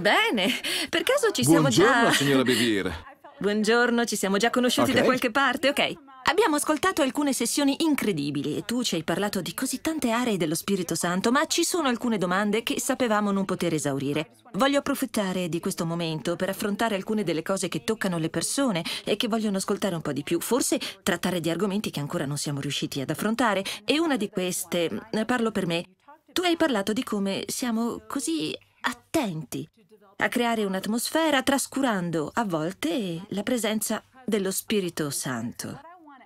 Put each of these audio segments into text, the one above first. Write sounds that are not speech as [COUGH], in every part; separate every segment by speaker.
Speaker 1: Bene, per caso ci siamo Buongiorno, già... Buongiorno, signora
Speaker 2: Bevier.
Speaker 1: Buongiorno, ci siamo già conosciuti okay. da qualche parte, ok. Abbiamo ascoltato alcune sessioni incredibili e tu ci hai parlato di così tante aree dello Spirito Santo, ma ci sono alcune domande che sapevamo non poter esaurire. Voglio approfittare di questo momento per affrontare alcune delle cose che toccano le persone e che vogliono ascoltare un po' di più, forse trattare di argomenti che ancora non siamo riusciti ad affrontare. E una di queste, mm, parlo per me, tu hai parlato di come siamo così attenti a creare un'atmosfera trascurando a volte la presenza dello Spirito Santo.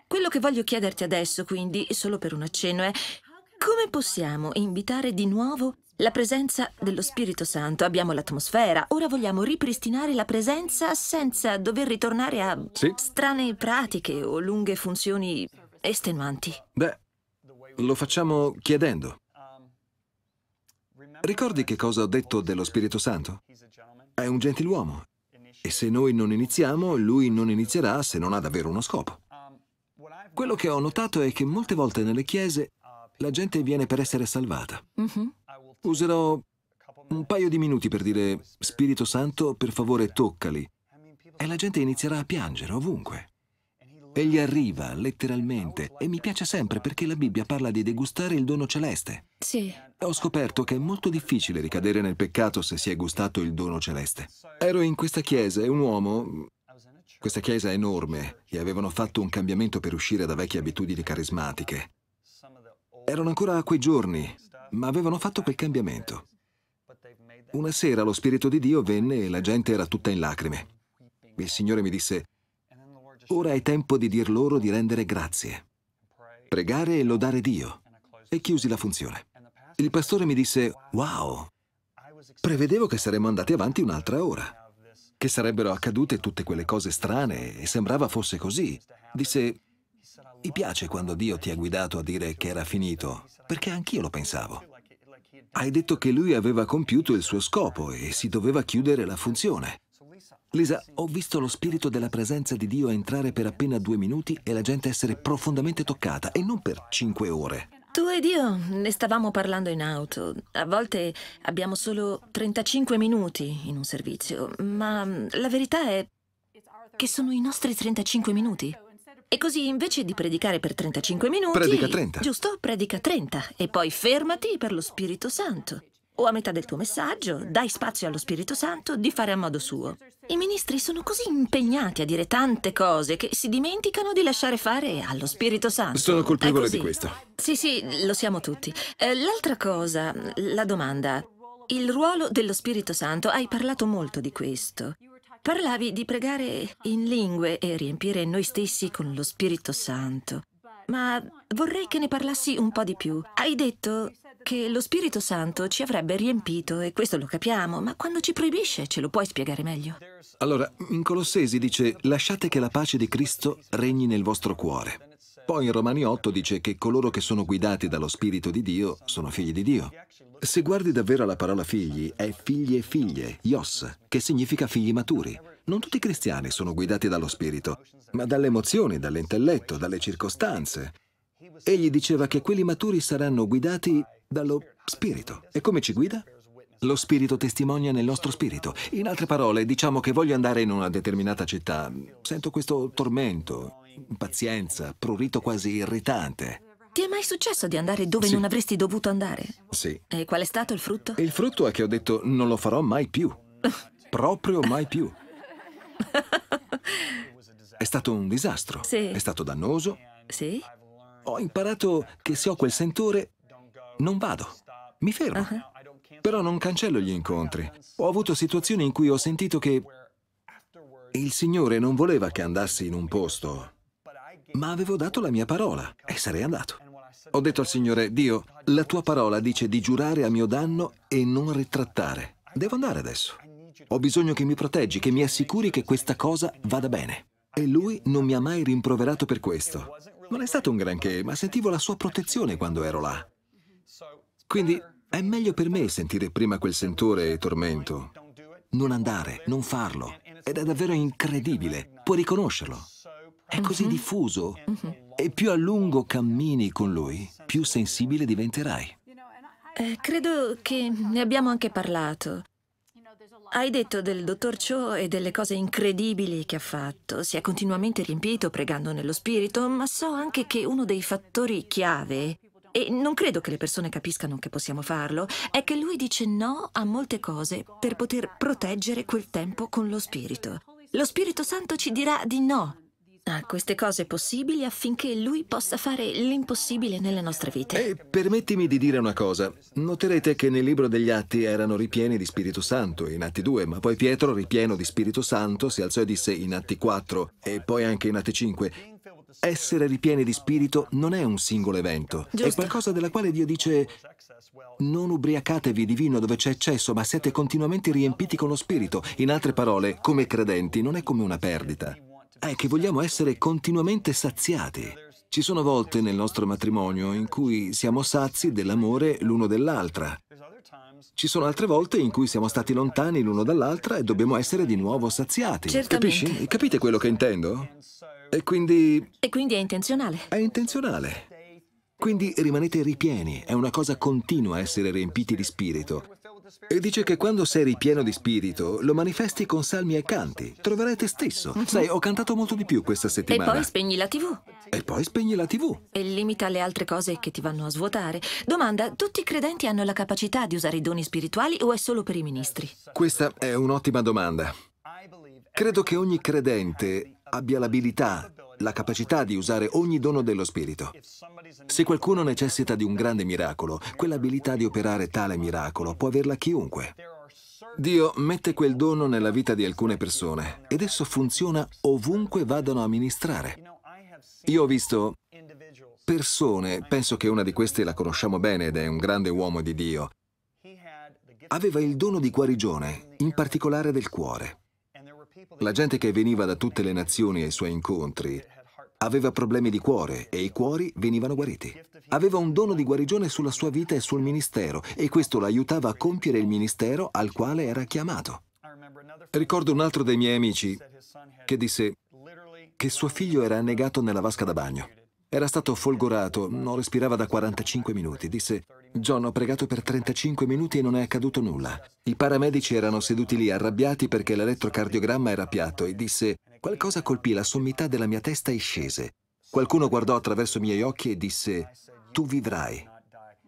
Speaker 1: Quello che voglio chiederti adesso, quindi, solo per un accenno, è come possiamo invitare di nuovo la presenza dello Spirito Santo? Abbiamo l'atmosfera, ora vogliamo ripristinare la presenza senza dover ritornare a sì. strane pratiche o lunghe funzioni estenuanti.
Speaker 2: Beh, lo facciamo chiedendo. Ricordi che cosa ho detto dello Spirito Santo? È un gentiluomo e se noi non iniziamo, lui non inizierà se non ha davvero uno scopo. Quello che ho notato è che molte volte nelle chiese la gente viene per essere salvata. Mm -hmm. Userò un paio di minuti per dire Spirito Santo, per favore toccali. E la gente inizierà a piangere ovunque. Egli arriva letteralmente e mi piace sempre perché la Bibbia parla di degustare il dono celeste. Sì. Ho scoperto che è molto difficile ricadere nel peccato se si è gustato il dono celeste. Ero in questa chiesa e un uomo... Questa chiesa è enorme e avevano fatto un cambiamento per uscire da vecchie abitudini carismatiche. Erano ancora a quei giorni, ma avevano fatto quel cambiamento. Una sera lo Spirito di Dio venne e la gente era tutta in lacrime. Il Signore mi disse, Ora è tempo di dir loro di rendere grazie, pregare e lodare Dio. E chiusi la funzione. Il pastore mi disse, wow, prevedevo che saremmo andati avanti un'altra ora, che sarebbero accadute tutte quelle cose strane e sembrava fosse così. Disse, mi piace quando Dio ti ha guidato a dire che era finito, perché anch'io lo pensavo. Hai detto che lui aveva compiuto il suo scopo e si doveva chiudere la funzione. Lisa, ho visto lo spirito della presenza di Dio entrare per appena due minuti e la gente essere profondamente toccata, e non per cinque ore.
Speaker 1: Tu ed io ne stavamo parlando in auto. A volte abbiamo solo 35 minuti in un servizio, ma mm, la verità è che sono i nostri 35 minuti. E così invece di predicare per 35 minuti... Predica 30. Giusto, predica 30 e poi fermati per lo Spirito Santo. O a metà del tuo messaggio, dai spazio allo Spirito Santo di fare a modo suo. I ministri sono così impegnati a dire tante cose che si dimenticano di lasciare fare allo Spirito Santo. Sono colpevole di questo. Sì, sì, lo siamo tutti. Eh, l'altra cosa, la domanda. Il ruolo dello Spirito Santo, hai parlato molto di questo. Parlavi di pregare in lingue e riempire noi stessi con lo Spirito Santo. Ma vorrei che ne parlassi un po' di più. Hai detto che lo Spirito Santo ci avrebbe riempito e questo lo capiamo, ma quando ci proibisce ce lo puoi spiegare meglio?
Speaker 2: Allora, in Colossesi dice lasciate che la pace di Cristo regni nel vostro cuore. Poi in Romani 8 dice che coloro che sono guidati dallo Spirito di Dio sono figli di Dio. Se guardi davvero alla parola figli, è figli e figlie, ios, che significa figli maturi. Non tutti i cristiani sono guidati dallo Spirito, ma dalle emozioni, dall'intelletto, dalle circostanze. Egli diceva che quelli maturi saranno guidati dallo spirito. E come ci guida? Lo spirito testimonia nel nostro spirito. In altre parole, diciamo che voglio andare in una determinata città. Sento questo tormento, impazienza, prurito quasi irritante.
Speaker 1: Ti è mai successo di andare dove sì. non avresti dovuto andare? Sì. E qual è stato il frutto?
Speaker 2: Il frutto è che ho detto non lo farò mai più. [LAUGHS] Proprio mai più. è stato un disastro. Sì. È stato dannoso. Sì. Ho imparato che se ho quel sentore non vado, mi fermo. Uh-huh. Però non cancello gli incontri. Ho avuto situazioni in cui ho sentito che il Signore non voleva che andassi in un posto, ma avevo dato la mia parola e sarei andato. Ho detto al Signore, Dio, la tua parola dice di giurare a mio danno e non ritrattare. Devo andare adesso. Ho bisogno che mi proteggi, che mi assicuri che questa cosa vada bene. E lui non mi ha mai rimproverato per questo. Non è stato un granché, ma sentivo la sua protezione quando ero là. Quindi è meglio per me sentire prima quel sentore e tormento. Non andare, non farlo. Ed è davvero incredibile. Puoi riconoscerlo. È così mhm. diffuso. Mhm. E più a lungo cammini con lui, più sensibile diventerai.
Speaker 1: Eh, credo che ne abbiamo anche parlato. Hai detto del dottor Cho e delle cose incredibili che ha fatto. Si è continuamente riempito pregando nello spirito, ma so anche che uno dei fattori chiave e non credo che le persone capiscano che possiamo farlo, è che lui dice no a molte cose per poter proteggere quel tempo con lo Spirito. Lo Spirito Santo ci dirà di no a queste cose possibili affinché lui possa fare l'impossibile nelle nostre vite. E permettimi
Speaker 2: di dire una cosa. Noterete che nel libro degli Atti erano ripieni di Spirito Santo, in Atti 2, ma poi Pietro, ripieno di Spirito Santo, si alzò e disse in Atti 4 e poi anche in Atti 5, essere ripieni di spirito non è un singolo evento, Giusto. è qualcosa della quale Dio dice non ubriacatevi di vino dove c'è eccesso, ma siete continuamente riempiti con lo spirito. In altre parole, come credenti non è come una perdita, è che vogliamo essere continuamente saziati. Ci sono volte nel nostro matrimonio in cui siamo sazi dell'amore l'uno dell'altra. Ci sono altre volte in cui siamo stati lontani l'uno dall'altra e dobbiamo essere di nuovo saziati. Certamente. Capisci? Capite quello che intendo? E quindi... E quindi è intenzionale. È intenzionale. Quindi rimanete ripieni, è una cosa continua essere riempiti di spirito. E dice che quando sei ripieno di spirito lo manifesti con salmi e canti, troverai stesso. Uh-huh. Sai, ho cantato molto di più questa settimana. E poi
Speaker 1: spegni la tv.
Speaker 2: E poi spegni la tv.
Speaker 1: E limita le altre cose che ti vanno a svuotare. Domanda, tutti i credenti hanno la capacità di usare i doni spirituali o è solo per i ministri?
Speaker 2: Questa è un'ottima domanda. Credo che ogni credente abbia l'abilità, la capacità di usare ogni dono dello Spirito. Se qualcuno necessita di un grande miracolo, quell'abilità di operare tale miracolo può averla chiunque. Dio mette quel dono nella vita di alcune persone ed esso funziona ovunque vadano a ministrare. Io ho visto persone, penso che una di queste la conosciamo bene ed è un grande uomo di Dio, aveva il dono di guarigione, in particolare del cuore. La gente che veniva da tutte le nazioni ai suoi incontri aveva problemi di cuore e i cuori venivano guariti. Aveva un dono di guarigione sulla sua vita e sul ministero e questo l'aiutava a compiere il ministero al quale era chiamato. Ricordo un altro dei miei amici che disse che suo figlio era annegato nella vasca da bagno. Era stato folgorato, non respirava da 45 minuti. Disse, John ho pregato per 35 minuti e non è accaduto nulla. I paramedici erano seduti lì arrabbiati perché l'elettrocardiogramma era piatto e disse, qualcosa colpì la sommità della mia testa e scese. Qualcuno guardò attraverso i miei occhi e disse, tu vivrai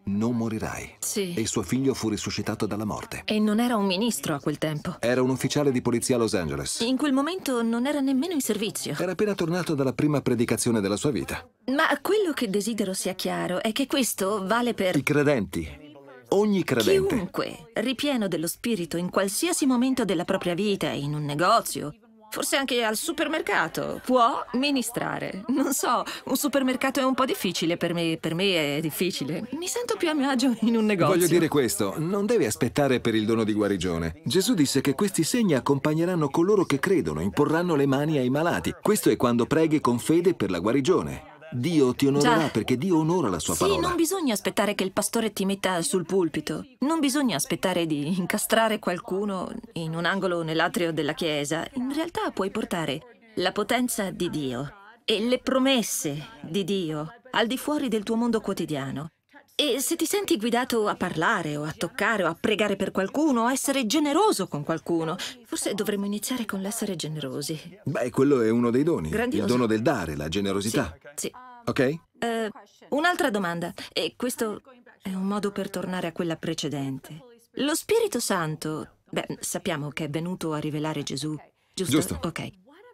Speaker 2: non morirai. Sì. E suo figlio fu risuscitato dalla morte.
Speaker 1: E non era un ministro a quel tempo.
Speaker 2: Era un ufficiale di polizia a Los Angeles.
Speaker 1: In quel momento non era nemmeno in servizio.
Speaker 2: Era appena tornato dalla prima predicazione della sua vita.
Speaker 1: Ma quello che desidero sia chiaro è che questo vale per... I
Speaker 2: credenti. Ogni credente.
Speaker 1: Chiunque, ripieno dello spirito in qualsiasi momento della propria vita, in un negozio, forse anche al supermercato. Può ministrare. Non so, un supermercato è un po' difficile per me, per me è difficile. Mi sento più a mio agio in un negozio. Voglio dire
Speaker 2: questo, non devi aspettare per il dono di guarigione. Gesù disse che questi segni accompagneranno coloro che credono, imporranno le mani ai malati. Questo è quando preghi con fede per la guarigione. Dio ti onorerà Già. perché Dio onora la sua sì, parola. Sì, non
Speaker 1: bisogna aspettare che il pastore ti metta sul pulpito. Non bisogna aspettare di incastrare qualcuno in un angolo nell'atrio della chiesa. In realtà puoi portare la potenza di Dio e le promesse di Dio al di fuori del tuo mondo quotidiano e se ti senti guidato a parlare o a toccare o a pregare per qualcuno o a essere generoso con qualcuno, forse dovremmo iniziare con l'essere generosi.
Speaker 2: Beh, quello è uno dei doni. Grandioso. Il dono del dare, la generosità. Sì. sì. Ok?
Speaker 1: Uh, un'altra domanda, e questo è un modo per tornare a quella precedente. Lo Spirito Santo, beh, sappiamo che è venuto a rivelare Gesù, giusto? Giusto. Ok.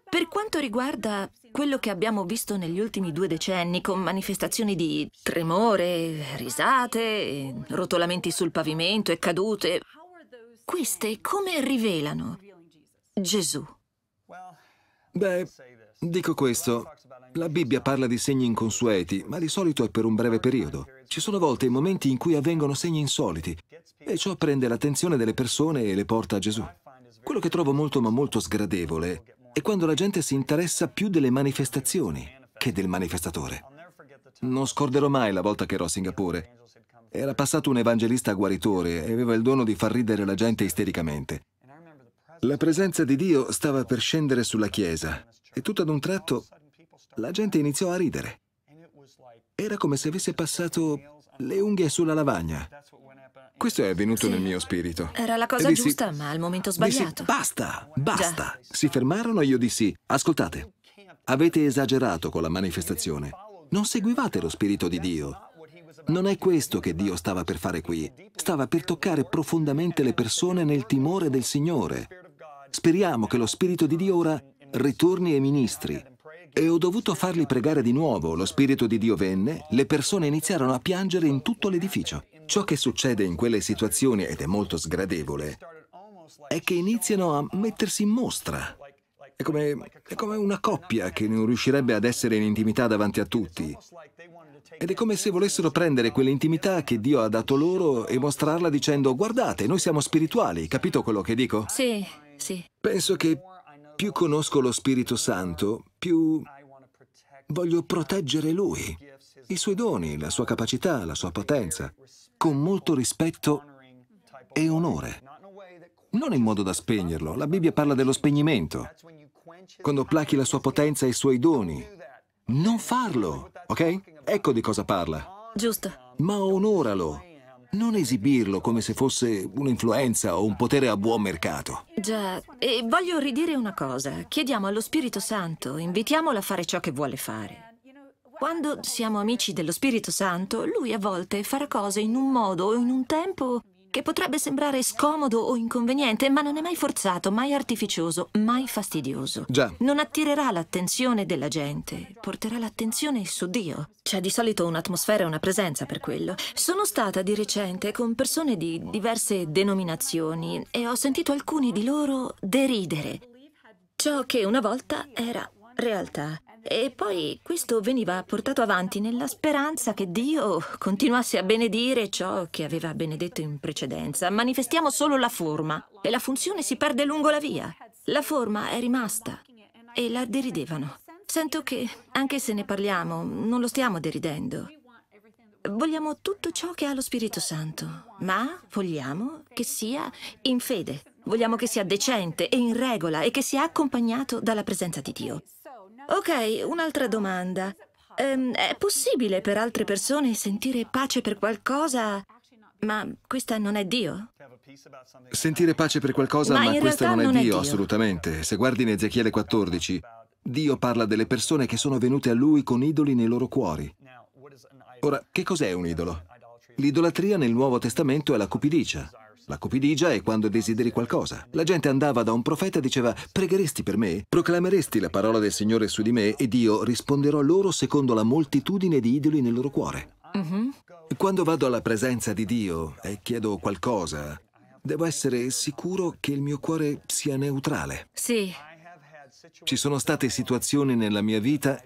Speaker 1: Per quanto riguarda quello che abbiamo visto negli ultimi due decenni, con manifestazioni di tremore, risate, rotolamenti sul pavimento e cadute, queste come rivelano Gesù?
Speaker 2: Beh, dico questo. La Bibbia parla di segni inconsueti, ma di solito è per un breve periodo. Ci sono volte e momenti in cui avvengono segni insoliti e ciò prende l'attenzione delle persone e le porta a Gesù. Quello che trovo molto ma molto sgradevole è quando la gente si interessa più delle manifestazioni che del manifestatore. Non scorderò mai la volta che ero a Singapore. Era passato un evangelista guaritore e aveva il dono di far ridere la gente istericamente. La presenza di Dio stava per scendere sulla chiesa e tutto ad un tratto la gente iniziò a ridere. Era come se avesse passato le unghie sulla lavagna. Questo è avvenuto sì. nel mio spirito. Era la cosa dissi, giusta,
Speaker 1: ma al momento sbagliato. Dissi, basta,
Speaker 2: basta. Già. Si fermarono e io dissi, ascoltate, avete esagerato con la manifestazione. Non seguivate lo spirito di Dio. Non è questo che Dio stava per fare qui. Stava per toccare profondamente le persone nel timore del Signore. Speriamo che lo spirito di Dio ora ritorni ai ministri. E ho dovuto farli pregare di nuovo. Lo spirito di Dio venne, le persone iniziarono a piangere in tutto l'edificio. Ciò che succede in quelle situazioni, ed è molto sgradevole, è che iniziano a mettersi in mostra. È come, è come, una coppia che non riuscirebbe ad essere in intimità davanti a tutti. Ed è come se volessero prendere quell'intimità che Dio ha dato loro e mostrarla dicendo guardate, noi siamo spirituali, capito quello che dico?
Speaker 1: Sì, sì.
Speaker 2: Penso che più conosco lo Spirito Santo, più voglio proteggere Lui, i suoi doni, la sua capacità, la sua potenza con molto rispetto e onore. Non in modo da spegnerlo, la Bibbia parla dello spegnimento. Quando placchi la sua potenza e i suoi doni, non farlo, ok? Ecco di cosa parla. Giusto. Ma onoralo. Non esibirlo come se fosse un'influenza o un potere a buon mercato.
Speaker 1: Già, e voglio ridire una cosa. Chiediamo allo Spirito Santo, invitiamolo a fare ciò che vuole fare. Quando siamo amici dello Spirito Santo, lui a volte farà cose in un modo o in un tempo che potrebbe sembrare scomodo o inconveniente, ma non è mai forzato, mai artificioso, mai fastidioso. Già. Non attirerà l'attenzione della gente, porterà l'attenzione su Dio. C'è di solito un'atmosfera e una presenza per quello. Sono stata di recente con persone di diverse denominazioni e ho sentito alcuni di loro deridere ciò che una volta era realtà. E poi questo veniva portato avanti nella speranza che Dio continuasse a benedire ciò che aveva benedetto in precedenza. Manifestiamo solo la forma e la funzione si perde lungo la via. La forma è rimasta e la deridevano. Sento che, anche se ne parliamo, non lo stiamo deridendo. Vogliamo tutto ciò che ha lo Spirito Santo, ma vogliamo che sia in fede. Vogliamo che sia decente e in regola e che sia accompagnato dalla presenza di Dio. Ok, un'altra domanda. Um, è possibile per altre persone sentire pace per qualcosa, ma questa non è Dio?
Speaker 2: Sentire pace per qualcosa, ma, ma questa non, è, non Dio, è Dio, assolutamente. Se guardi in Ezechiele 14, Dio parla delle persone che sono venute a Lui con idoli nei loro cuori. Ora, che cos'è un idolo? L'idolatria nel Nuovo Testamento è la cupidicia, la cupidigia è quando desideri qualcosa. La gente andava da un profeta e diceva, pregheresti per me? Proclameresti la parola del Signore su di me ed io risponderò loro secondo la moltitudine di idoli nel loro cuore. Mm-hmm. Quando vado alla presenza di Dio e chiedo qualcosa, devo essere sicuro che il mio cuore sia neutrale. Sì. Ci sono state situazioni nella mia vita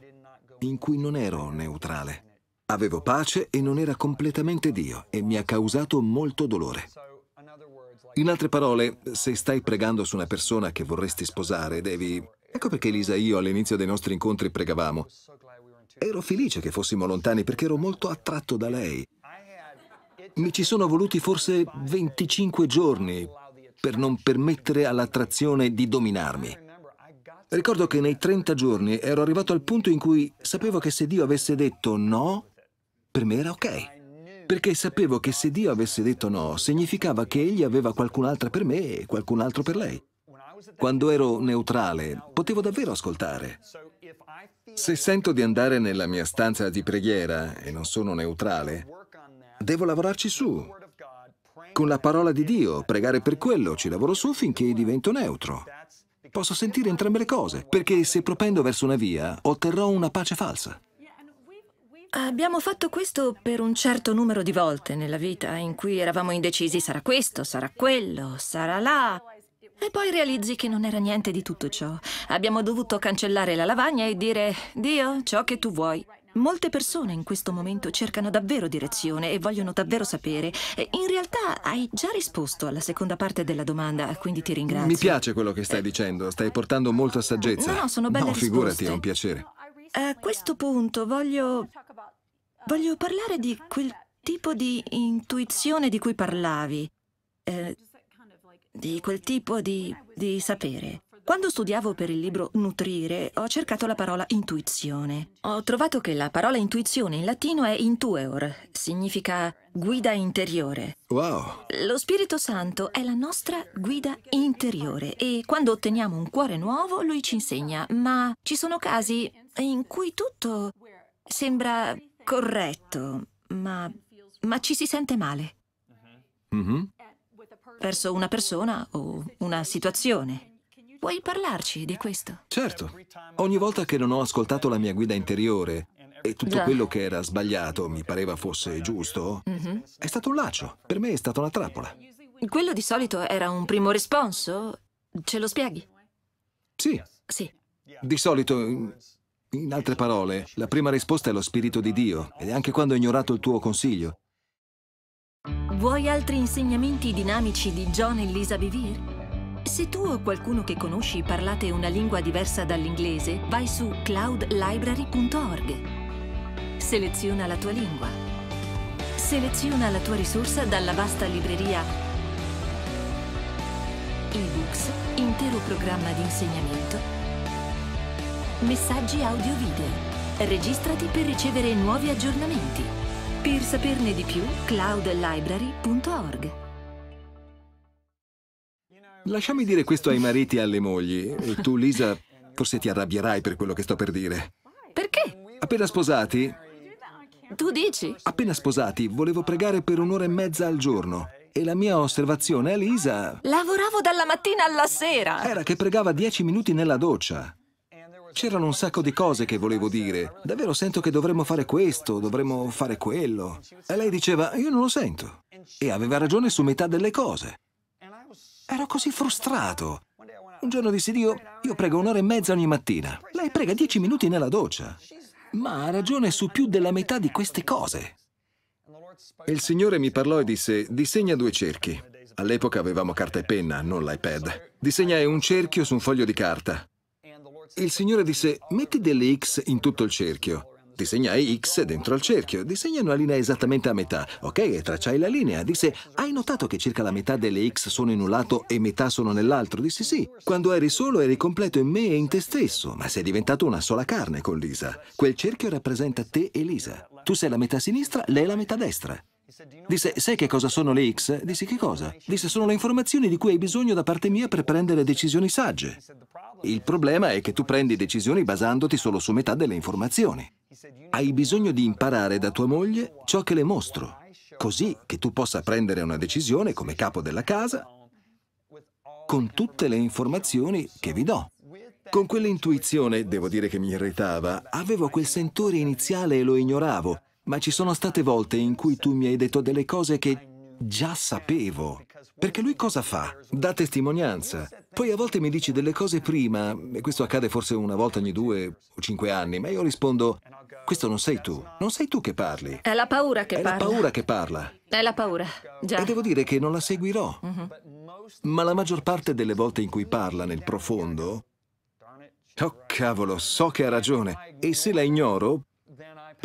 Speaker 2: in cui non ero neutrale. Avevo pace e non era completamente Dio e mi ha causato molto dolore. In altre parole, se stai pregando su una persona che vorresti sposare, devi... Ecco perché Elisa e io all'inizio dei nostri incontri pregavamo. Ero felice che fossimo lontani perché ero molto attratto da lei. Mi ci sono voluti forse 25 giorni per non permettere all'attrazione di dominarmi. Ricordo che nei 30 giorni ero arrivato al punto in cui sapevo che se Dio avesse detto no, per me era ok perché sapevo che se Dio avesse detto no, significava che egli aveva qualcun'altra per me e qualcun altro per lei. Quando ero neutrale, potevo davvero ascoltare. Se sento di andare nella mia stanza di preghiera e non sono neutrale, devo lavorarci su. Con la parola di Dio, pregare per quello, ci lavoro su finché divento neutro. Posso sentire entrambe le cose, perché se propendo verso una via, otterrò una pace
Speaker 1: falsa. Abbiamo fatto questo per un certo numero di volte nella vita in cui eravamo indecisi sarà questo, sarà quello, sarà là. E poi realizzi che non era niente di tutto ciò. Abbiamo dovuto cancellare la lavagna e dire Dio, ciò che tu vuoi. Molte persone in questo momento cercano davvero direzione e vogliono davvero sapere. E in realtà hai già risposto alla seconda parte della domanda, quindi ti ringrazio. Mi piace
Speaker 2: quello che stai dicendo, stai portando molta saggezza. No, no sono belle no, risposte. No, figurati, è un piacere.
Speaker 1: A questo punto voglio, voglio parlare di quel tipo di intuizione di cui parlavi, eh, di quel tipo di, di sapere. Quando studiavo per il libro Nutrire, ho cercato la parola intuizione. Ho trovato che la parola intuizione in latino è intueor, significa guida interiore. Wow! Lo Spirito Santo è la nostra guida interiore e quando otteniamo un cuore nuovo, lui ci insegna, ma ci sono casi in cui tutto sembra corretto, ma, ma ci si sente male. Mm -hmm. Verso una persona o una situazione. Puoi parlarci di questo?
Speaker 2: Certo. Ogni volta che non ho ascoltato la mia guida interiore e tutto Già. quello che era sbagliato mi pareva fosse giusto, mm -hmm. è stato un laccio. Per me è stata una trappola.
Speaker 1: Quello di solito era un primo responso? Ce lo spieghi? Sì. Sì.
Speaker 2: Di solito in altre parole, la prima risposta è lo Spirito di Dio ed è anche quando ho ignorato il tuo consiglio.
Speaker 1: Vuoi altri insegnamenti dinamici di John e Lisa Vivir? Se tu o qualcuno che conosci parlate una lingua diversa dall'inglese, vai su cloudlibrary.org. Seleziona la tua lingua. Seleziona la tua risorsa dalla vasta libreria ebooks, intero programma di insegnamento messaggi audio-video. Registrati per ricevere nuovi aggiornamenti. Per saperne di più, cloudlibrary.org.
Speaker 2: Lasciami dire questo ai mariti e alle mogli. E tu, Lisa, forse ti arrabbierai per quello che sto per dire.
Speaker 1: Perché?
Speaker 2: Appena sposati... Tu dici? Appena sposati, volevo pregare per un'ora e mezza al giorno. E la mia osservazione Lisa...
Speaker 1: Lavoravo dalla mattina alla sera! Era
Speaker 2: che pregava dieci minuti nella doccia. C'erano un sacco di cose che volevo dire. Davvero sento che dovremmo fare questo, dovremmo fare quello. E lei diceva, io non lo sento. E aveva ragione su metà delle cose. Ero così frustrato. Un giorno dissi Dio, io prego un'ora e mezza ogni mattina. Lei prega dieci minuti nella doccia. Ma ha ragione su più della metà di queste cose. E Il Signore mi parlò e disse, disegna due cerchi. All'epoca avevamo carta e penna, non l'iPad. Disegnai un cerchio su un foglio di carta. Il Signore disse, metti delle X in tutto il cerchio. Disegnai X dentro il cerchio, disegna una linea esattamente a metà, ok? E tracciai la linea. Disse, hai notato che circa la metà delle X sono in un lato e metà sono nell'altro? Disse, sì. Quando eri solo eri completo in me e in te stesso, ma sei diventato una sola carne con Lisa. Quel cerchio rappresenta te e Lisa. Tu sei la metà sinistra, lei la metà destra. Disse, sai che cosa sono le X? Dissi, che cosa? Disse, sono le informazioni di cui hai bisogno da parte mia per prendere decisioni sagge. Il problema è che tu prendi decisioni basandoti solo su metà delle informazioni. Hai bisogno di imparare da tua moglie ciò che le mostro, così che tu possa prendere una decisione come capo della casa con tutte le informazioni che vi do. Con quell'intuizione, devo dire che mi irritava, avevo quel sentore iniziale e lo ignoravo, ma ci sono state volte in cui tu mi hai detto delle cose che già sapevo. Perché lui cosa fa? Dà testimonianza. Poi a volte mi dici delle cose prima, e questo accade forse una volta ogni due o cinque anni, ma io rispondo, questo non sei tu, non sei tu che parli.
Speaker 1: È la paura che È parla. È la paura
Speaker 2: che parla.
Speaker 1: È la paura, già. E devo
Speaker 2: dire che non la seguirò. Uh-huh. Ma la maggior parte delle volte in cui parla nel profondo, oh cavolo, so che ha ragione, e se la ignoro,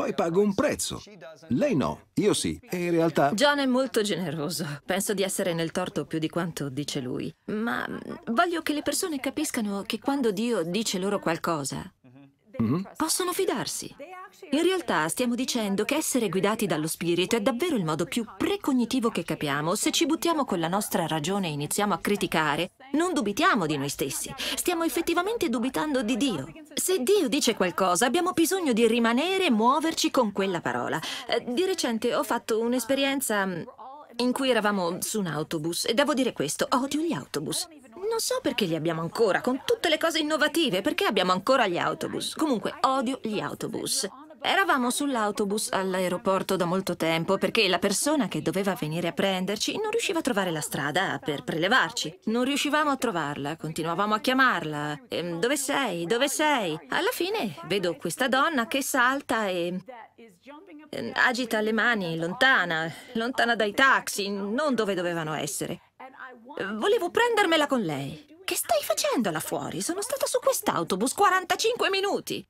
Speaker 2: poi pago un prezzo. Lei no, io sì. E in realtà...
Speaker 1: John è molto generoso. Penso di essere nel torto più di quanto dice lui. Ma mm, voglio che le persone capiscano che quando Dio dice loro qualcosa, Mm -hmm. Possono fidarsi. In realtà stiamo dicendo che essere guidati dallo spirito è davvero il modo più precognitivo che capiamo. Se ci buttiamo con la nostra ragione e iniziamo a criticare, non dubitiamo di noi stessi, stiamo effettivamente dubitando di Dio. Se Dio dice qualcosa, abbiamo bisogno di rimanere e muoverci con quella parola. Eh, di recente ho fatto un'esperienza mm, in cui eravamo su un autobus e devo dire questo, odio gli autobus. Non so perché li abbiamo ancora, con tutte le cose innovative, perché abbiamo ancora gli autobus. Comunque, odio gli autobus. Eravamo sull'autobus all'aeroporto da molto tempo perché la persona che doveva venire a prenderci non riusciva a trovare la strada per prelevarci. Non riuscivamo a trovarla, continuavamo a chiamarla. E, ehm, dove sei? Dove sei? Alla fine vedo questa donna che salta e ehm, agita le mani lontana, lontana dai taxi, non dove dovevano essere. Volevo prendermela con lei. Che stai facendo là fuori? Sono stata su quest'autobus 45 minuti.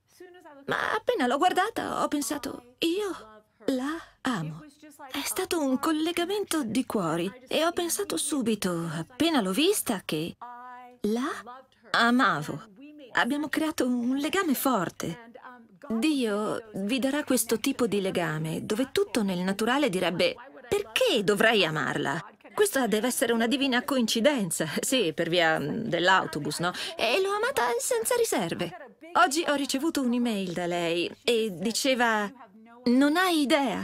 Speaker 1: Ma appena l'ho guardata ho pensato, io la amo. È stato un collegamento di cuori e ho pensato subito, appena l'ho vista, che la amavo. Abbiamo creato un legame forte. Dio vi darà questo tipo di legame dove tutto nel naturale direbbe perché dovrei amarla? Questa deve essere una divina coincidenza. Sì, per via mm, dell'autobus, no? E l'ho amata senza riserve. Oggi ho ricevuto un'email da lei e diceva «Non hai idea».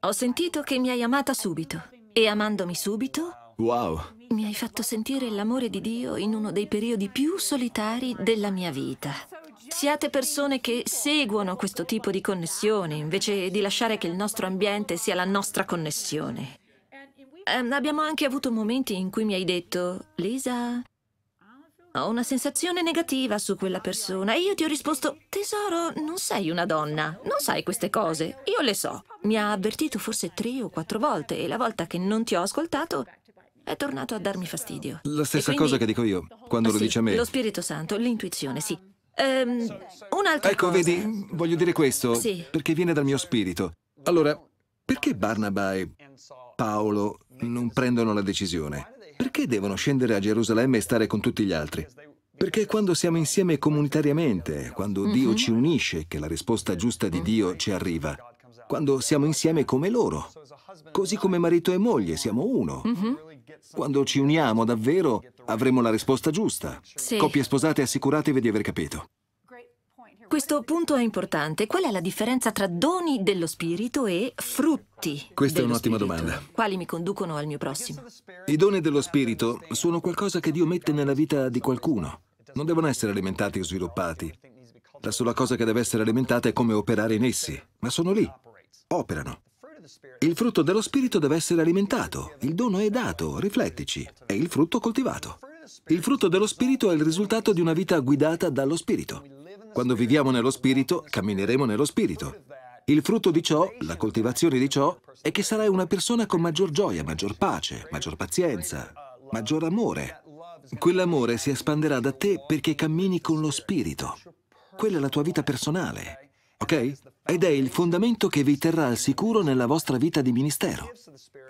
Speaker 1: Ho sentito che mi hai amata subito. E amandomi subito... Wow! Mi hai fatto sentire l'amore di Dio in uno dei periodi più solitari della mia vita. Siate persone che seguono questo tipo di connessione invece di lasciare che il nostro ambiente sia la nostra connessione ehm, abbiamo anche avuto momenti in cui mi hai detto, Lisa, ho una sensazione negativa su quella persona e io ti ho risposto, tesoro, non sei una donna, non sai queste cose, io le so. Mi ha avvertito forse tre o quattro volte e la volta che non ti ho ascoltato è tornato a darmi fastidio. La stessa quindi... cosa che
Speaker 2: dico io quando ah, lo dice a me. Lo
Speaker 1: Spirito Santo, l'intuizione, sì. Ehm, un'altra ecco, cosa. vedi,
Speaker 2: voglio dire questo sì. perché viene dal mio spirito. Allora, perché Barnaba e Paolo non prendono la decisione? Perché devono scendere a Gerusalemme e stare con tutti gli altri? Perché quando siamo insieme comunitariamente, quando mm -hmm. Dio mhm. ci unisce, che la risposta giusta di Dio ci arriva, quando siamo insieme come loro, così come marito e moglie, siamo uno. Mm -hmm. Quando ci uniamo davvero, avremo la risposta giusta.
Speaker 1: Sì. Coppie
Speaker 2: sposate, assicuratevi di aver capito.
Speaker 1: Questo punto è importante. Qual è la differenza tra doni dello spirito e frutti?
Speaker 2: Questa è un'ottima domanda.
Speaker 1: Quali mi conducono al mio prossimo?
Speaker 2: I doni dello spirito sono qualcosa che Dio mette nella vita di qualcuno. Non devono essere alimentati o sviluppati. La sola cosa che deve essere alimentata è come operare in essi, ma sono lì, operano. Il frutto dello spirito deve essere alimentato, il dono è dato, riflettici, è il frutto coltivato. Il frutto dello spirito è il risultato di una vita guidata dallo spirito. Quando viviamo nello Spirito, cammineremo nello Spirito. Il frutto di ciò, la coltivazione di ciò, è che sarai una persona con maggior gioia, maggior pace, maggior pazienza, maggior amore. Quell'amore si espanderà da te perché cammini con lo Spirito. Quella è la tua vita personale, ok? Ed è il fondamento che vi terrà al sicuro nella vostra vita di ministero.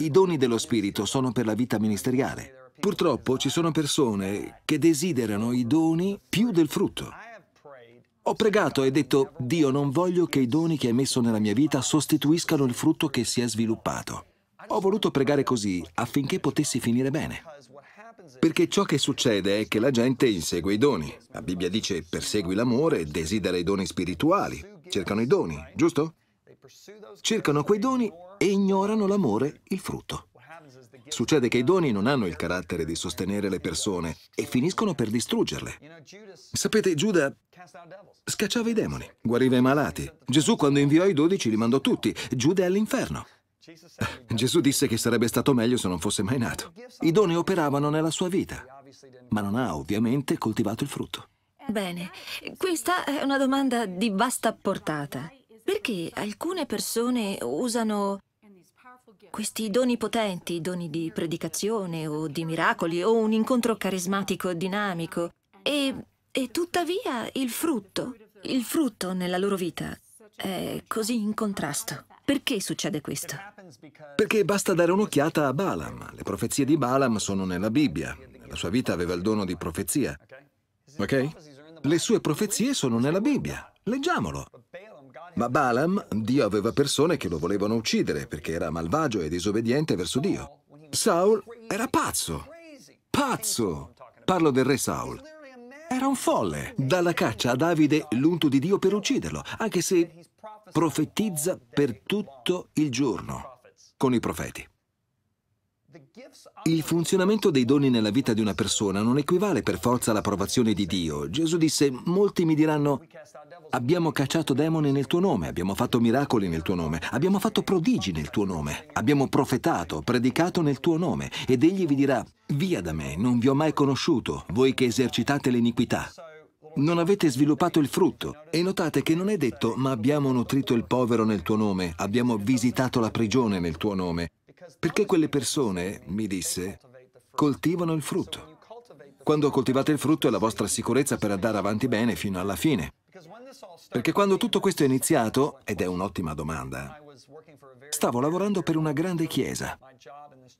Speaker 2: I doni dello Spirito sono per la vita ministeriale. Purtroppo ci sono persone che desiderano i doni più del frutto. Ho pregato e detto, Dio non voglio che i doni che hai messo nella mia vita sostituiscano il frutto che si è sviluppato. Ho voluto pregare così affinché potessi finire bene. Perché ciò che succede è che la gente insegue i doni. La Bibbia dice persegui l'amore, desidera i doni spirituali, cercano i doni, giusto? Cercano quei doni e ignorano l'amore, il frutto. Succede che i doni non hanno il carattere di sostenere le persone e finiscono per distruggerle. Sapete, Giuda scacciava i demoni, guariva i malati. Gesù quando inviò i dodici li mandò tutti, Giuda è all'inferno. Eh, Gesù disse che sarebbe stato meglio se non fosse mai nato. I doni operavano nella sua vita, ma non ha ovviamente coltivato il frutto.
Speaker 1: Bene, questa è una domanda di vasta portata. Perché alcune persone usano questi doni potenti, doni di predicazione o di miracoli o un incontro carismatico dinamico e, e tuttavia il frutto, il frutto nella loro vita è così in contrasto. Perché succede questo?
Speaker 2: Perché basta dare un'occhiata a Balaam. Le profezie di Balaam sono nella Bibbia. La sua vita aveva il dono di profezia. Ok? Le sue profezie sono nella Bibbia. Leggiamolo. Ma Balaam, Dio aveva persone che lo volevano uccidere perché era malvagio e disobbediente verso Dio. Saul era pazzo. Pazzo! Parlo del re Saul. Era un folle. Dalla caccia a Davide l'unto di Dio per ucciderlo, anche se profetizza per tutto il giorno con i profeti. Il funzionamento dei doni nella vita di una persona non equivale per forza all'approvazione di Dio. Gesù disse, molti mi diranno, abbiamo cacciato demoni nel tuo nome, abbiamo fatto miracoli nel tuo nome, abbiamo fatto prodigi nel tuo nome, abbiamo profetato, predicato nel tuo nome. Ed egli vi dirà, via da me, non vi ho mai conosciuto, voi che esercitate l'iniquità. Non avete sviluppato il frutto. E notate che non è detto, ma abbiamo nutrito il povero nel tuo nome, abbiamo visitato la prigione nel tuo nome, perché quelle persone, mi disse, coltivano il frutto. Quando coltivate il frutto è la vostra sicurezza per andare avanti bene fino alla fine. Perché quando tutto questo è iniziato, ed è un'ottima domanda, stavo lavorando per una grande chiesa.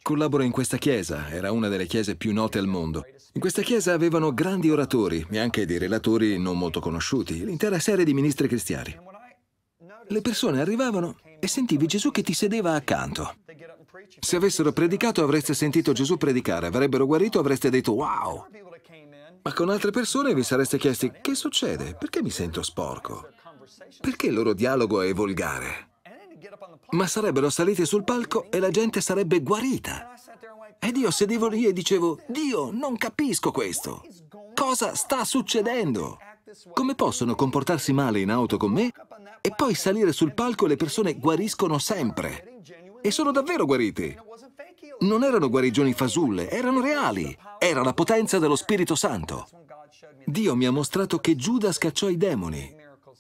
Speaker 2: Collaboro in questa chiesa, era una delle chiese più note al mondo. In questa chiesa avevano grandi oratori e anche dei relatori non molto conosciuti, l'intera serie di ministri cristiani. Le persone arrivavano e sentivi Gesù che ti sedeva accanto. Se avessero predicato avreste sentito Gesù predicare, avrebbero guarito, avreste detto wow. Ma con altre persone vi sareste chiesti che succede? Perché mi sento sporco? Perché il loro dialogo è volgare? Ma sarebbero saliti sul palco e la gente sarebbe guarita. Ed io sedevo lì e dicevo, Dio, non capisco questo. Cosa sta succedendo? Come possono comportarsi male in auto con me e poi salire sul palco e le persone guariscono sempre? e sono davvero guariti. Non erano guarigioni fasulle, erano reali. Era la potenza dello Spirito Santo. Dio mi ha mostrato che Giuda scacciò i demoni,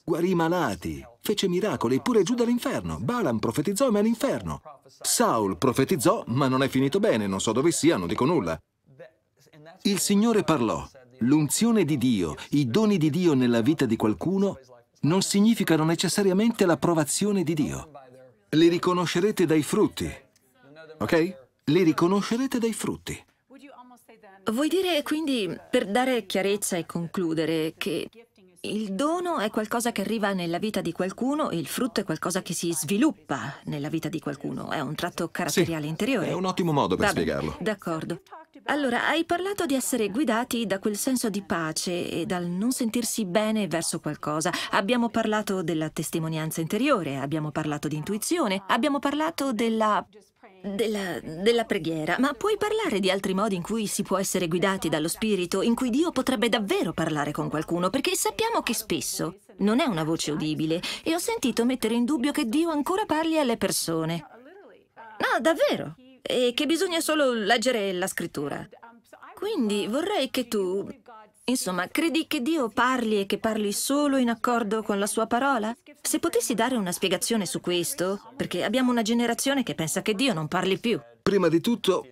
Speaker 2: guarì i malati, fece miracoli, eppure giù dall'inferno. Balaam profetizzò ma è all'inferno. Saul profetizzò ma non è finito bene, non so dove sia, non dico nulla. Il Signore parlò. L'unzione di Dio, i doni di Dio nella vita di qualcuno non significano necessariamente l'approvazione di Dio. Li riconoscerete dai frutti, ok? Li riconoscerete dai frutti.
Speaker 1: Vuoi dire quindi, per dare chiarezza e concludere, che il dono è qualcosa che arriva nella vita di qualcuno, il frutto è qualcosa che si sviluppa nella vita di qualcuno, è un tratto caratteriale sì, interiore. È un ottimo modo per Vabbè, spiegarlo. D'accordo. Allora, hai parlato di essere guidati da quel senso di pace e dal non sentirsi bene verso qualcosa. Abbiamo parlato della testimonianza interiore, abbiamo parlato di intuizione, abbiamo parlato della della, della preghiera, ma puoi parlare di altri modi in cui si può essere guidati dallo Spirito, in cui Dio potrebbe davvero parlare con qualcuno, perché sappiamo che spesso non è una voce udibile e ho sentito mettere in dubbio che Dio ancora parli alle persone. No, ah, davvero. E che bisogna solo leggere la scrittura. Quindi vorrei che tu, insomma, credi che Dio parli e che parli solo in accordo con la sua parola? Se potessi dare una spiegazione su questo, perché abbiamo una generazione che pensa che Dio non parli più.
Speaker 2: Prima di tutto,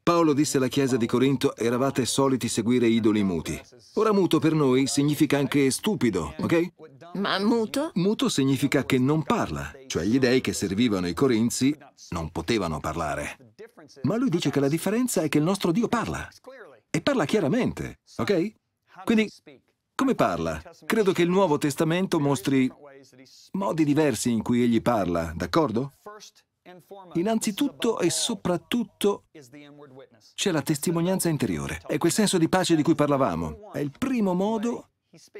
Speaker 2: Paolo disse alla chiesa di Corinto, eravate soliti seguire idoli muti. Ora muto per noi significa anche stupido, ok?
Speaker 1: Ma muto? Muto
Speaker 2: significa che non parla, cioè gli dei che servivano i corinzi non potevano parlare. Ma lui dice che la differenza è che il nostro Dio parla. E parla chiaramente, ok? Quindi, come parla? Credo che il Nuovo Testamento mostri modi diversi in cui egli parla, d'accordo? Innanzitutto e soprattutto c'è la testimonianza interiore, è quel senso di pace di cui parlavamo, è il primo modo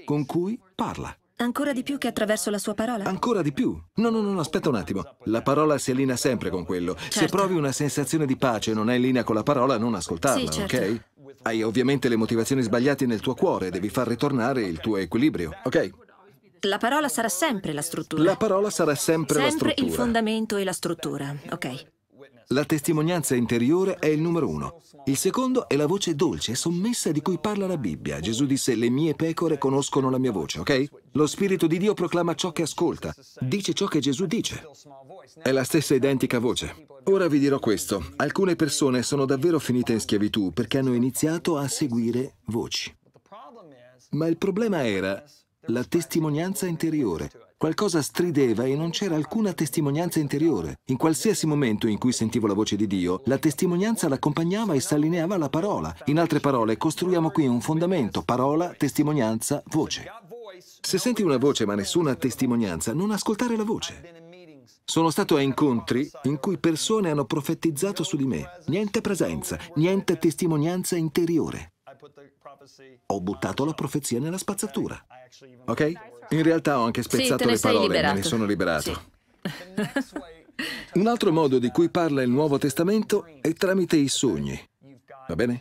Speaker 2: con cui parla.
Speaker 1: Ancora di più che attraverso la sua parola?
Speaker 2: Ancora di più. No, no, no, aspetta un attimo. La parola si allina sempre con quello. Certo. Se provi una sensazione di pace e non è in linea con la parola, non ascoltarla, sì, certo. ok? Hai ovviamente le motivazioni sbagliate nel tuo cuore, devi far ritornare il tuo equilibrio, ok?
Speaker 1: La parola sarà sempre la struttura.
Speaker 2: La parola sarà sempre, sempre la struttura. Sempre il
Speaker 1: fondamento e la struttura, ok.
Speaker 2: La testimonianza interiore è il numero uno. Il secondo è la voce dolce e sommessa di cui parla la Bibbia. Gesù disse, le mie pecore conoscono la mia voce, ok? Lo Spirito di Dio proclama ciò che ascolta, dice ciò che Gesù dice. È la stessa identica voce. Ora vi dirò questo. Alcune persone sono davvero finite in schiavitù perché hanno iniziato a seguire voci. Ma il problema era la testimonianza interiore. Qualcosa strideva e non c'era alcuna testimonianza interiore. In qualsiasi momento in cui sentivo la voce di Dio, la testimonianza l'accompagnava e s'allineava alla parola. In altre parole, costruiamo qui un fondamento, parola, testimonianza, voce. Se senti una voce ma nessuna testimonianza, non ascoltare la voce. Sono stato a incontri in cui persone hanno profetizzato su di me. Niente presenza, niente testimonianza interiore. Ho buttato la profezia nella spazzatura. Ok? In realtà ho anche spezzato sì, le parole, liberato. me ne sono liberato. Sì. [LAUGHS] Un altro modo di cui parla il Nuovo Testamento è tramite i sogni. Va bene?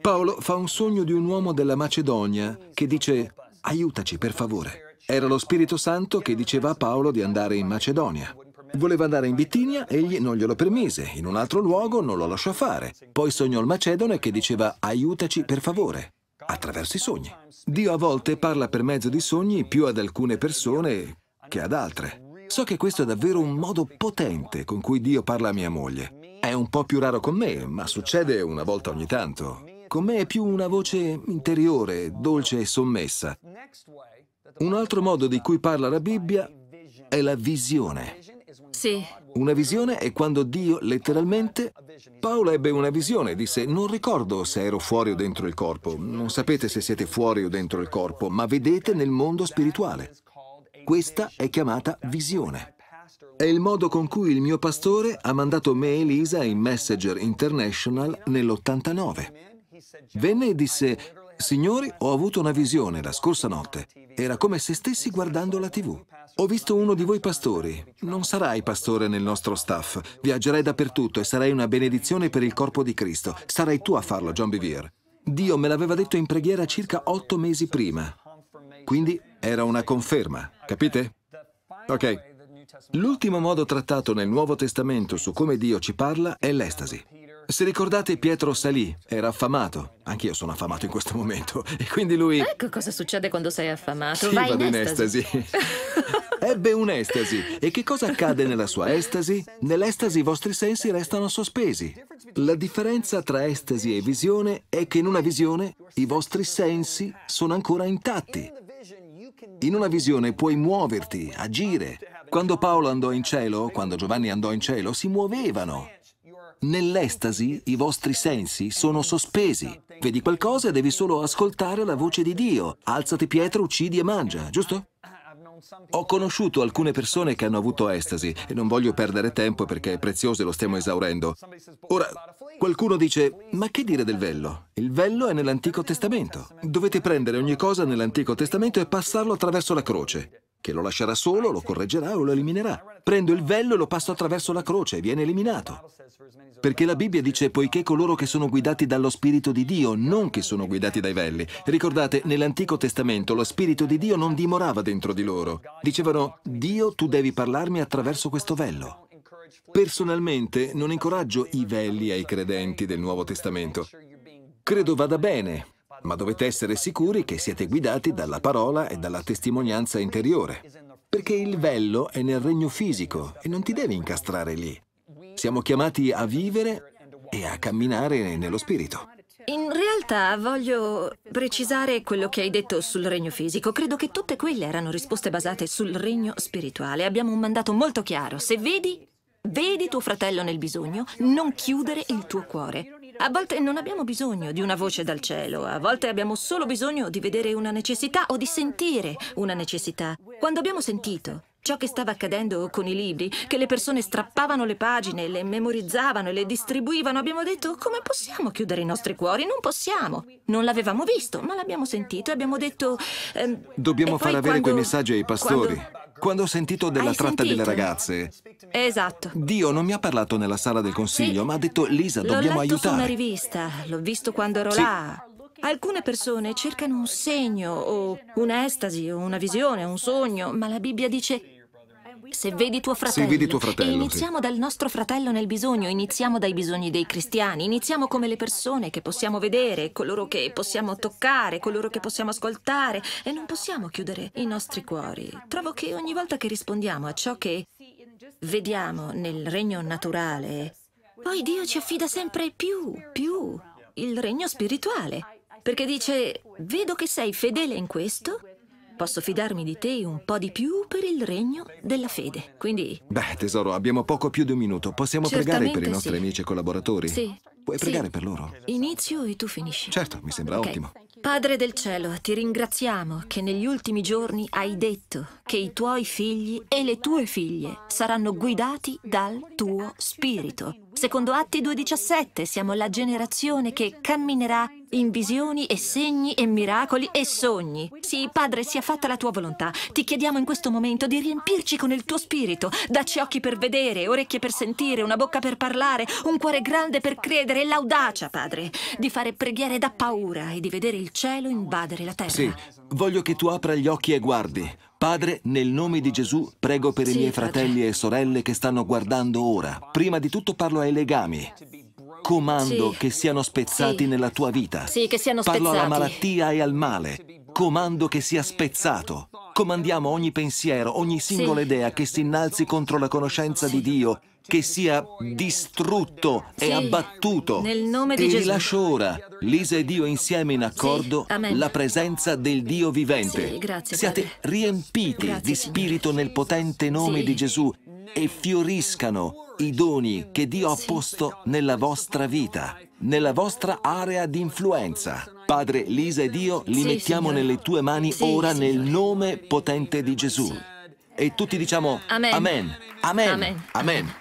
Speaker 2: Paolo fa un sogno di un uomo della Macedonia che dice aiutaci per favore. Era lo Spirito Santo che diceva a Paolo di andare in Macedonia. Voleva andare in Bittinia, egli non glielo permise, in un altro luogo non lo lasciò fare. Poi sognò il Macedone che diceva aiutaci per favore attraverso i sogni. Dio a volte parla per mezzo di sogni più ad alcune persone che ad altre. So che questo è davvero un modo potente con cui Dio parla a mia moglie. È un po' più raro con me, ma succede una volta ogni tanto. Con me è più una voce interiore, dolce e sommessa. Un altro modo di cui parla la Bibbia è la visione. Sì. Una visione è quando Dio letteralmente... Paolo ebbe una visione, disse, non ricordo se ero fuori o dentro il corpo, non sapete se siete fuori o dentro il corpo, ma vedete nel mondo spirituale. Questa è chiamata visione. È il modo con cui il mio pastore ha mandato me e Lisa in Messenger International nell'89. Venne e disse, Signori, ho avuto una visione la scorsa notte. Era come se stessi guardando la TV. Ho visto uno di voi pastori. Non sarai pastore nel nostro staff. Viaggerai dappertutto e sarai una benedizione per il corpo di Cristo. Sarai tu a farlo, John Bevere. Dio me l'aveva detto in preghiera circa otto mesi prima. Quindi era una conferma, capite? Ok. L'ultimo modo trattato nel Nuovo Testamento su come Dio ci parla è l'estasi. Se ricordate, Pietro salì, era affamato. Anch'io sono affamato in questo momento. [LAUGHS] E quindi lui...
Speaker 1: Ecco cosa succede quando sei affamato. Sì, Vai vado in estasi. In estasi. [LAUGHS]
Speaker 2: Ebbe un'estasi. E che cosa accade nella sua estasi? Nell'estasi i vostri sensi restano sospesi. La differenza tra estasi e visione è che in una visione i vostri sensi sono ancora intatti. In una visione puoi muoverti, agire. Quando Paolo andò in cielo, quando Giovanni andò in cielo, si muovevano. Nell'estasi i vostri sensi sono sospesi. Vedi qualcosa e devi solo ascoltare la voce di Dio. Alzati Pietro, uccidi e mangia, giusto? Ho conosciuto alcune persone che hanno avuto estasi e non voglio perdere tempo perché è prezioso e lo stiamo esaurendo. Ora, qualcuno dice, ma che dire del vello? Il vello è nell'Antico Testamento. Dovete prendere ogni cosa nell'Antico Testamento e passarlo attraverso la croce che lo lascerà solo, lo correggerà o lo eliminerà. Prendo il vello e lo passo attraverso la croce e viene eliminato. Perché la Bibbia dice poiché coloro che sono guidati dallo Spirito di Dio, non che sono guidati dai velli. Ricordate, nell'Antico Testamento lo Spirito di Dio non dimorava dentro di loro. Dicevano, Dio tu devi parlarmi attraverso questo vello. Personalmente non incoraggio i velli ai credenti del Nuovo Testamento. Credo vada bene ma dovete essere sicuri che siete guidati dalla parola e dalla testimonianza interiore, perché il vello è nel regno fisico e non ti devi incastrare lì. Siamo chiamati a vivere e a camminare nello spirito.
Speaker 1: In realtà voglio precisare quello che hai detto sul regno fisico. Credo che tutte quelle erano risposte basate sul regno spirituale. Abbiamo un mandato molto chiaro. Se vedi, vedi tuo fratello nel bisogno, non chiudere il tuo cuore. A volte non abbiamo bisogno di una voce dal cielo, a volte abbiamo solo bisogno di vedere una necessità o di sentire una necessità. Quando abbiamo sentito ciò che stava accadendo con i libri, che le persone strappavano le pagine, le memorizzavano e le distribuivano, abbiamo detto come possiamo chiudere i nostri cuori? Non possiamo. Non l'avevamo visto, ma l'abbiamo sentito e abbiamo detto... Ehm, Dobbiamo far avere quando, quei messaggi ai pastori. Quando...
Speaker 2: Quando ho sentito della Hai tratta sentito? delle ragazze... Esatto. Dio non mi ha parlato nella sala del consiglio, sì. ma ha detto, Lisa, dobbiamo aiutare. L'ho letto su una
Speaker 1: rivista, l'ho visto quando ero sì. là. Alcune persone cercano un segno o un'estasi o una visione, un sogno, ma la Bibbia dice se vedi tuo fratello. Se vedi tuo fratello. E iniziamo sì. dal nostro fratello nel bisogno, iniziamo dai bisogni dei cristiani, iniziamo come le persone che possiamo vedere, coloro che possiamo toccare, coloro che possiamo ascoltare e non possiamo chiudere i nostri cuori. Trovo che ogni volta che rispondiamo a ciò che vediamo nel regno naturale, poi Dio ci affida sempre più, più il regno spirituale, perché dice, vedo che sei fedele in questo Posso fidarmi di te un po' di più per il regno della fede. Quindi...
Speaker 2: Beh, tesoro, abbiamo poco più di un minuto. Possiamo pregare per i nostri sì. amici e collaboratori? Sì. Puoi sì. pregare per loro?
Speaker 1: Inizio e tu finisci. Certo,
Speaker 2: mi sembra okay. ottimo.
Speaker 1: Padre del cielo, ti ringraziamo che negli ultimi giorni hai detto che i tuoi figli e le tue figlie saranno guidati dal tuo spirito. Secondo Atti 2.17 siamo la generazione che camminerà in visioni e segni e miracoli e sogni. Sì, Padre, sia fatta la tua volontà. Ti chiediamo in questo momento di riempirci con il tuo spirito. Dacci occhi per vedere, orecchie per sentire, una bocca per parlare, un cuore grande per credere e l'audacia, Padre, di fare preghiere da paura e di vedere il cielo invadere la terra. Sì,
Speaker 2: voglio che tu apra gli occhi e guardi. Padre, nel nome di Gesù, prego per sì, i miei fratelli padre. e sorelle che stanno guardando ora. Prima di tutto parlo ai legami. Comando sì. che siano spezzati sì. nella tua vita. Sì, che siano spezzati. Parlo alla malattia e al male. Comando che sia spezzato. Comandiamo ogni pensiero, ogni singola sì. idea che si innalzi contro la conoscenza di Dio, che sia distrutto e abbattuto. Nel nome di Ti Gesù. Ti rilascio ora, Lisa e Dio insieme in accordo, la presenza del Dio vivente. Grazie, Siate padre. riempiti grazie, di spirito signore. nel potente nome di Gesù e fioriscano i doni che Dio ha posto nella vostra vita, nella vostra area di influenza. Padre, Lisa ed io li sì, mettiamo signore. nelle tue mani sì, ora signore. nel nome potente di Gesù. E tutti diciamo Amen. Amen. Amen. Amen. Amen.